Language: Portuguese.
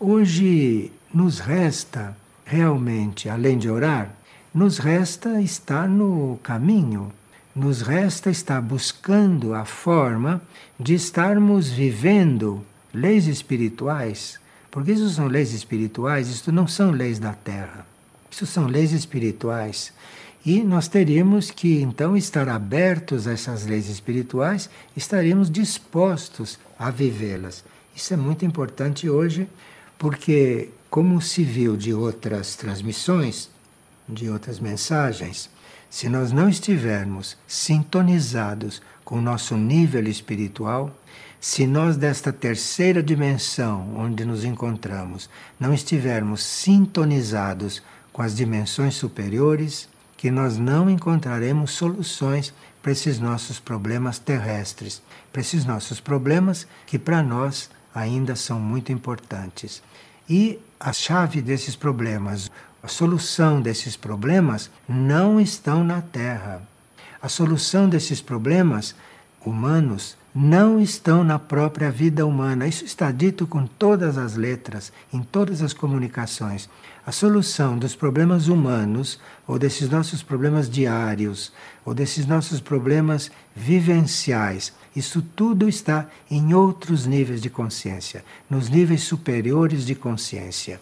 Hoje nos resta realmente, além de orar, nos resta estar no caminho, nos resta estar buscando a forma de estarmos vivendo leis espirituais, porque isso são leis espirituais, isso não são leis da terra, isso são leis espirituais. E nós teríamos que então estar abertos a essas leis espirituais, estaremos dispostos a vivê-las. Isso é muito importante hoje porque, como se viu de outras transmissões, de outras mensagens, se nós não estivermos sintonizados com o nosso nível espiritual, se nós desta terceira dimensão onde nos encontramos não estivermos sintonizados com as dimensões superiores, que nós não encontraremos soluções para esses nossos problemas terrestres, para esses nossos problemas que para nós ainda são muito importantes. E a chave desses problemas, a solução desses problemas não estão na Terra. A solução desses problemas humanos não estão na própria vida humana. Isso está dito com todas as letras, em todas as comunicações. A solução dos problemas humanos, ou desses nossos problemas diários, ou desses nossos problemas vivenciais, isso tudo está em outros níveis de consciência, nos níveis superiores de consciência.